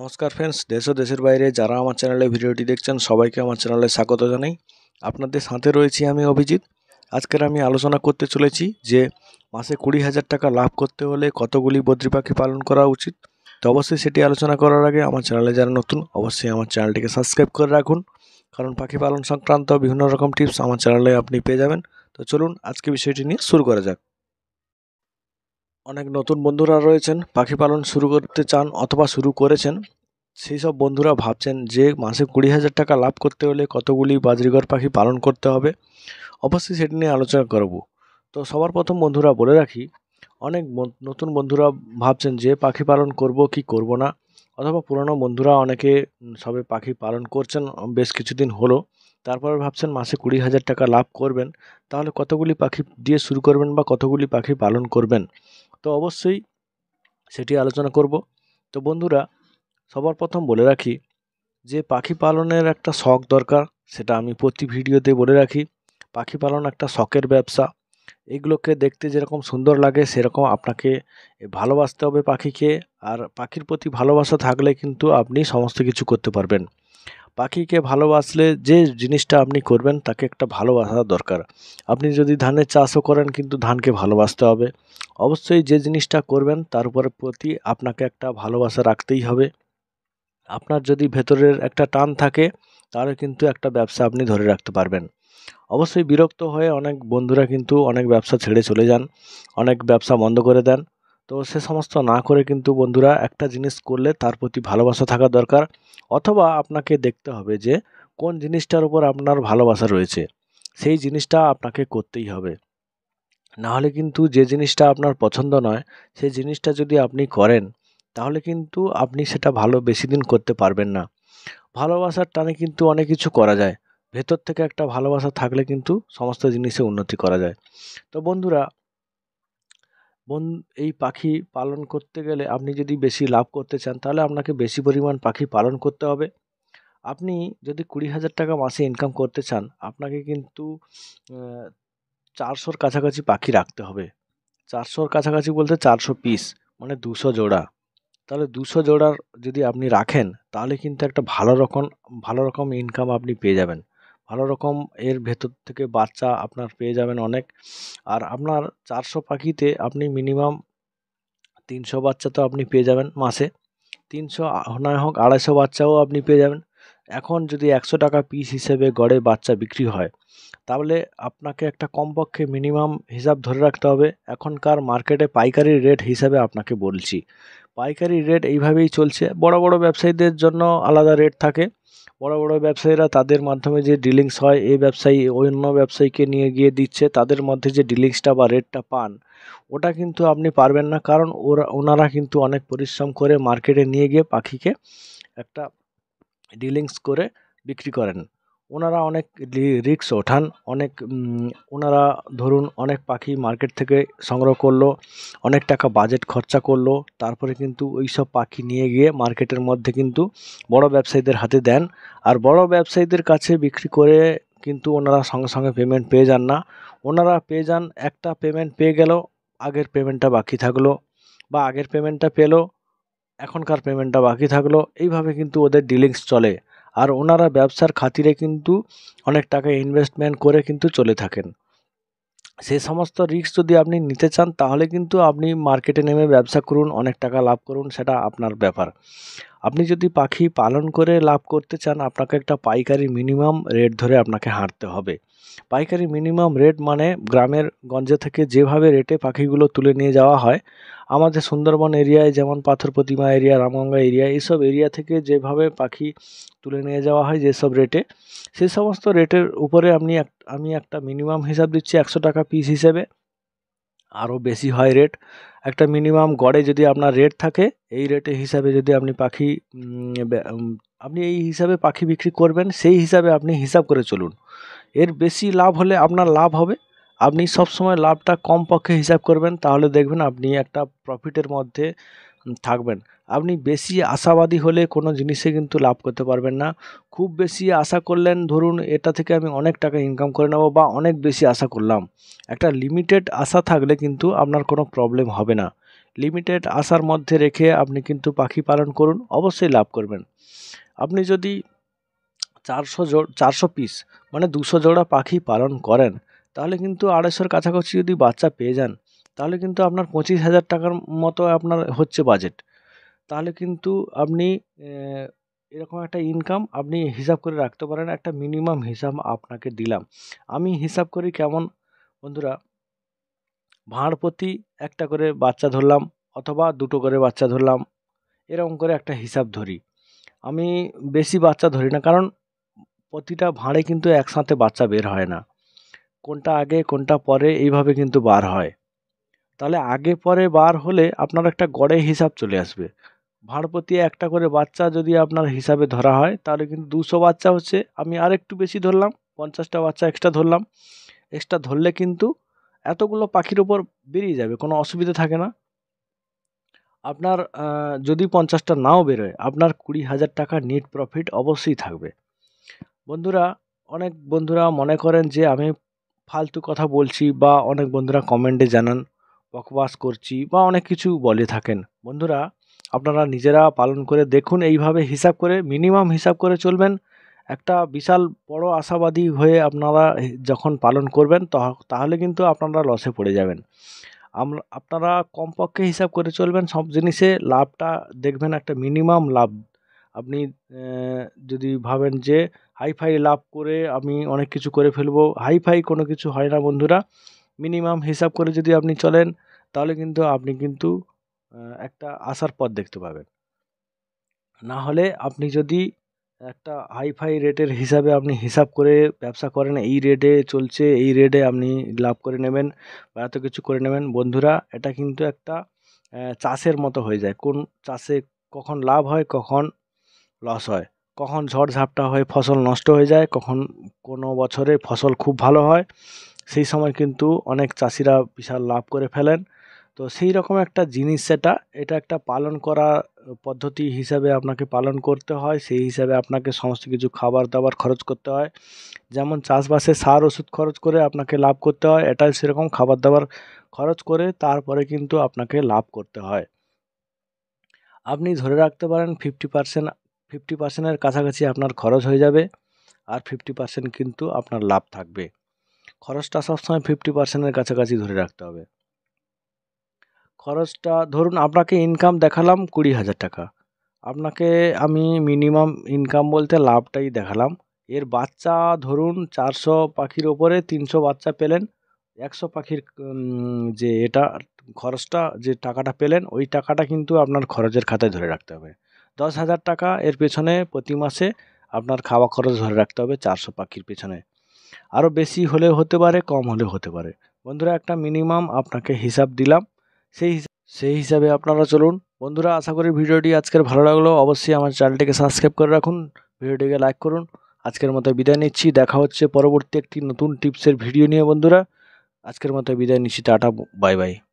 নমস্কার ফ্রেন্ডস দেশ ও দেশের বাইরে যারা আমার চ্যানেলে ভিডিওটি দেখছেন সবাইকে আমার চ্যানেলে স্বাগত জানাই আপনাদের সাথে রয়েছি আমি অভিজিৎ আজকের আমি আলোচনা করতে চলেছি যে মাসে কুড়ি হাজার টাকা লাভ করতে হলে কতগুলি বদ্রি পাখি পালন করা উচিত তো অবশ্যই সেটি আলোচনা করার আগে আমার চ্যানেলে যারা নতুন অবশ্যই আমার চ্যানেলটিকে সাবস্ক্রাইব করে রাখুন কারণ পাখি পালন সংক্রান্ত বিভিন্ন রকম টিপস আমার চ্যানেলে আপনি পেয়ে যাবেন তো চলুন আজকে বিষয়টি নিয়ে শুরু করা যাক অনেক নতুন বন্ধুরা রয়েছেন পাখি পালন শুরু করতে চান অথবা শুরু করেছেন সেই সব বন্ধুরা ভাবছেন যে মাসে কুড়ি হাজার টাকা লাভ করতে হলে কতগুলি বাজরিঘর পাখি পালন করতে হবে অবশ্যই সেটি নিয়ে আলোচনা করব তো সবার প্রথম বন্ধুরা বলে রাখি অনেক নতুন বন্ধুরা ভাবছেন যে পাখি পালন করব কি করব না অথবা পুরনো বন্ধুরা অনেকে সবে পাখি পালন করছেন বেশ কিছুদিন হলো তারপরে ভাবছেন মাসে কুড়ি হাজার টাকা লাভ করবেন তাহলে কতগুলি পাখি দিয়ে শুরু করবেন বা কতগুলি পাখি পালন করবেন তো অবশ্যই সেটি আলোচনা করব তো বন্ধুরা সবার প্রথম বলে রাখি যে পাখি পালনের একটা শখ দরকার সেটা আমি প্রতি ভিডিওতে বলে রাখি পাখি পালন একটা শখের ব্যবসা এগুলোকে দেখতে যেরকম সুন্দর লাগে সেরকম আপনাকে ভালোবাসতে হবে পাখিকে আর পাখির প্রতি ভালোবাসা থাকলে কিন্তু আপনি সমস্ত কিছু করতে পারবেন পাখিকে ভালোবাসলে যে জিনিসটা আপনি করবেন তাকে একটা ভালোবাসা দরকার আপনি যদি ধানের চাষও করেন কিন্তু ধানকে ভালোবাসতে হবে অবশ্যই যে জিনিসটা করবেন তার উপরে প্রতি আপনাকে একটা ভালোবাসা রাখতেই হবে আপনার যদি ভেতরের একটা টান থাকে তাহলে কিন্তু একটা ব্যবসা আপনি ধরে রাখতে পারবেন অবশ্যই বিরক্ত হয়ে অনেক বন্ধুরা কিন্তু অনেক ব্যবসা ছেড়ে চলে যান অনেক ব্যবসা বন্ধ করে দেন তো সে সমস্ত না করে কিন্তু বন্ধুরা একটা জিনিস করলে তার প্রতি ভালোবাসা থাকা দরকার অথবা আপনাকে দেখতে হবে যে কোন জিনিসটার উপর আপনার ভালোবাসা রয়েছে সেই জিনিসটা আপনাকে করতেই হবে নাহলে কিন্তু যে জিনিসটা আপনার পছন্দ নয় সেই জিনিসটা যদি আপনি করেন তাহলে কিন্তু আপনি সেটা ভালো বেশি দিন করতে পারবেন না ভালোবাসার টানে কিন্তু অনেক কিছু করা যায় ভেতর থেকে একটা ভালোবাসা থাকলে কিন্তু সমস্ত জিনিসে উন্নতি করা যায় তো বন্ধুরা বন এই পাখি পালন করতে গেলে আপনি যদি বেশি লাভ করতে চান তাহলে আপনাকে বেশি পরিমাণ পাখি পালন করতে হবে আপনি যদি কুড়ি হাজার টাকা মাসে ইনকাম করতে চান আপনাকে কিন্তু চারশোর কাছাকাছি পাখি রাখতে হবে চারশোর কাছাকাছি বলতে চারশো পিস মানে দুশো জোড়া তাহলে দুশো জোড়ার যদি আপনি রাখেন তাহলে কিন্তু একটা ভালো রকম ভালো রকম ইনকাম আপনি পেয়ে যাবেন ভালো রকম এর ভেতর থেকে বাচ্চা আপনার পেয়ে যাবেন অনেক আর আপনার চারশো পাখিতে আপনি মিনিমাম তিনশো বাচ্চা তো আপনি পেয়ে যাবেন মাসে তিনশো নয় হোক আড়াইশো বাচ্চাও আপনি পেয়ে যাবেন এখন যদি একশো টাকা পিস হিসেবে গড়ে বাচ্চা বিক্রি হয় তাহলে আপনাকে একটা কমপক্ষে মিনিমাম হিসাব ধরে রাখতে হবে এখনকার মার্কেটে পাইকারি রেট হিসাবে আপনাকে বলছি পাইকারি রেট এইভাবেই চলছে বড় বড় ব্যবসায়ীদের জন্য আলাদা রেট থাকে বড় বড় ব্যবসায়ীরা তাদের মাধ্যমে যে ডিলিংস হয় এই ব্যবসায়ী অন্য ব্যবসায়ীকে নিয়ে গিয়ে দিচ্ছে তাদের মধ্যে যে ডিলিংসটা বা রেটটা পান ওটা কিন্তু আপনি পারবেন না কারণ ওরা ওনারা কিন্তু অনেক পরিশ্রম করে মার্কেটে নিয়ে গিয়ে পাখিকে একটা ডিলিংস করে বিক্রি করেন ওনারা অনেক রিস্ক ওঠান অনেক ওনারা ধরুন অনেক পাখি মার্কেট থেকে সংগ্রহ করলো অনেক টাকা বাজেট খরচা করলো তারপরে কিন্তু ওই সব পাখি নিয়ে গিয়ে মার্কেটের মধ্যে কিন্তু বড় ব্যবসায়ীদের হাতে দেন আর বড় ব্যবসায়ীদের কাছে বিক্রি করে কিন্তু ওনারা সঙ্গে সঙ্গে পেমেন্ট পেয়ে যান না ওনারা পেয়ে যান একটা পেমেন্ট পেয়ে গেল আগের পেমেন্টটা বাকি থাকলো বা আগের পেমেন্টটা পেলো এখনকার পেমেন্টটা বাকি থাকলো এইভাবে কিন্তু ওদের ডিলিংস চলে আর ওনারা ব্যবসার খাতিরে কিন্তু অনেক টাকা ইনভেস্টমেন্ট করে কিন্তু চলে থাকেন সে সমস্ত রিস্ক যদি আপনি নিতে চান তাহলে কিন্তু আপনি মার্কেটে নেমে ব্যবসা করুন অনেক টাকা লাভ করুন সেটা আপনার ব্যাপার আপনি যদি পাখি পালন করে লাভ করতে চান আপনাকে একটা পাইকারি মিনিমাম রেট ধরে আপনাকে হাঁটতে হবে পাইকারি মিনিমাম রেট মানে গ্রামের গঞ্জে থেকে যেভাবে রেটে পাখিগুলো তুলে নিয়ে যাওয়া হয় আমাদের সুন্দরবন এরিয়ায় যেমন Patharpratima area Ramganga area এইসব এরিয়া থেকে যেভাবে পাখি তুলে নিয়ে যাওয়া হয় যেসব রেটে সেই সমস্ত রেটের উপরে আপনি আমি একটা মিনিমাম হিসাব দিচ্ছি একশো টাকা পিস হিসেবে আরও বেশি হয় রেট একটা মিনিমাম গড়ে যদি আপনার রেট থাকে এই রেটে হিসাবে যদি আপনি পাখি আপনি এই হিসাবে পাখি বিক্রি করবেন সেই হিসাবে আপনি হিসাব করে চলুন এর বেশি লাভ হলে আপনার লাভ হবে আপনি সবসময় লাভটা কম পক্ষে হিসাব করবেন তাহলে দেখবেন আপনি একটা প্রফিটের মধ্যে থাকবেন আপনি বেশি আশাবাদী হলে কোনো জিনিসে কিন্তু লাভ করতে পারবেন না খুব বেশি আশা করলেন ধরুন এটা থেকে আমি অনেক টাকা ইনকাম করে নেব বা অনেক বেশি আশা করলাম একটা লিমিটেড আশা থাকলে কিন্তু আপনার কোনো প্রবলেম হবে না লিমিটেড আশার মধ্যে রেখে আপনি কিন্তু পাখি পালন করুন অবশ্যই লাভ করবেন আপনি যদি চারশো জো চারশো পিস মানে দুশো জোড়া পাখি পালন করেন তাহলে কিন্তু আড়াইশোর কাছাকাছি যদি বাচ্চা পেয়ে যান তাহলে কিন্তু আপনার পঁচিশ হাজার টাকার মতো আপনার হচ্ছে বাজেট তাহলে কিন্তু আপনি এরকম একটা ইনকাম আপনি হিসাব করে রাখতে পারেন একটা মিনিমাম হিসাব আপনাকে দিলাম আমি হিসাব করি কেমন বন্ধুরা ভাঁড় প্রতি একটা করে বাচ্চা ধরলাম অথবা দুটো করে বাচ্চা ধরলাম এরকম করে একটা হিসাব ধরি আমি বেশি বাচ্চা ধরি না কারণ প্রতিটা ভাঁড়ে কিন্তু একসাথে বাচ্চা বের হয় না কোনটা আগে কোনটা পরে এইভাবে কিন্তু বার হয় তাহলে আগে পরে বার হলে আপনার একটা গড়ে হিসাব চলে আসবে ভাঁড় প্রতি একটা করে বাচ্চা যদি আপনার হিসাবে ধরা হয় তাহলে কিন্তু দুশো বাচ্চা হচ্ছে আমি আর একটু বেশি ধরলাম পঞ্চাশটা বাচ্চা এক্সট্রা ধরলাম এক্সট্রা ধরলে কিন্তু এতগুলো পাখির ওপর বেরিয়ে যাবে কোনো অসুবিধা থাকে না আপনার যদি পঞ্চাশটা নাও বেরোয় আপনার কুড়ি হাজার টাকা নেট প্রফিট অবশ্যই থাকবে বন্ধুরা অনেক বন্ধুরা মনে করেন যে আমি ফালতু কথা বলছি বা অনেক বন্ধুরা কমেন্টে জানান বকবাস করছি বা অনেক কিছু বলে থাকেন বন্ধুরা আপনারা নিজেরা পালন করে দেখুন এইভাবে হিসাব করে মিনিমাম হিসাব করে চলবেন একটা বিশাল বড় আশাবাদী হয়ে আপনারা যখন পালন করবেন তাহলে কিন্তু আপনারা লসে পড়ে যাবেন আপনারা কমপক্ষে হিসাব করে চলবেন সব জিনিসে লাভটা দেখবেন একটা মিনিমাম লাভ আপনি যদি ভাবেন যে হাইফাই লাভ করে আমি অনেক কিছু করে ফেলবো হাইফাই কোনো কিছু হয় না বন্ধুরা মিনিমাম হিসাব করে যদি আপনি চলেন তাহলে কিন্তু আপনি কিন্তু একটা আসার পথ দেখতে পাবেন না হলে আপনি যদি একটা হাইফাই রেটের হিসাবে আপনি হিসাব করে ব্যবসা করেন এই রেটে চলছে এই রেটে আপনি লাভ করে নেবেন বা এত কিছু করে নেবেন বন্ধুরা এটা কিন্তু একটা চাষের মতো হয়ে যায় কোন চাষে কখন লাভ হয় কখন লস হয় কখন ঝড়ঝাপটা হয়ে ফসল নষ্ট হয়ে যায় কখন কোনো বছরে ফসল খুব ভালো হয় সেই সময় কিন্তু অনেক চাষিরা বিশাল লাভ করে ফেলেন তো সেই রকম একটা জিনিস সেটা এটা একটা পালন করা পদ্ধতি হিসাবে আপনাকে পালন করতে হয় সেই হিসাবে আপনাকে সমস্ত কিছু খাবার দাবার খরচ করতে হয় যেমন চাষবাসে সার ওষুধ খরচ করে আপনাকে লাভ করতে হয় এটা সেরকম খাবার দাবার খরচ করে তারপরে কিন্তু আপনাকে লাভ করতে হয় আপনি ধরে রাখতে পারেন ফিফটি পার্সেন্ট ফিফটি পার্সেন্টের কাছাকাছি আপনার খরচ হয়ে যাবে আর ফিফটি পার্সেন্ট কিন্তু আপনার লাভ থাকবে খরচটা সবসময় ফিফটি পার্সেন্টের কাছাকাছি ধরে রাখতে হবে খরচটা ধরুন আপনাকে ইনকাম দেখালাম কুড়ি হাজার টাকা আপনাকে আমি মিনিমাম ইনকাম বলতে লাভটাই দেখালাম এর বাচ্চা ধরুন চারশো পাখির ওপরে তিনশো বাচ্চা পেলেন একশো পাখির যে এটা খরচটা যে টাকাটা পেলেন ওই টাকাটা কিন্তু আপনার খরচের খাতায় ধরে রাখতে হবে দশ হাজার টাকা এর পেছনে প্রতি মাসে আপনার খাওয়া খরচ ধরে রাখতে হবে চারশো পাখির পেছনে আরও বেশি হলেও হতে পারে কম হলেও হতে পারে বন্ধুরা একটা মিনিমাম আপনাকে হিসাব দিলাম সেই সেই হিসাবে আপনারা চলুন বন্ধুরা আশা করি ভিডিওটি আজকের ভালো লাগলো অবশ্যই আমার চ্যানেলটিকে সাবস্ক্রাইব করে রাখুন ভিডিওটিকে লাইক করুন আজকের মতো বিদায় নিচ্ছি দেখা হচ্ছে পরবর্তী একটি নতুন টিপসের ভিডিও নিয়ে বন্ধুরা আজকের মতো বিদায় নিচ্ছি টাটা বাই বাই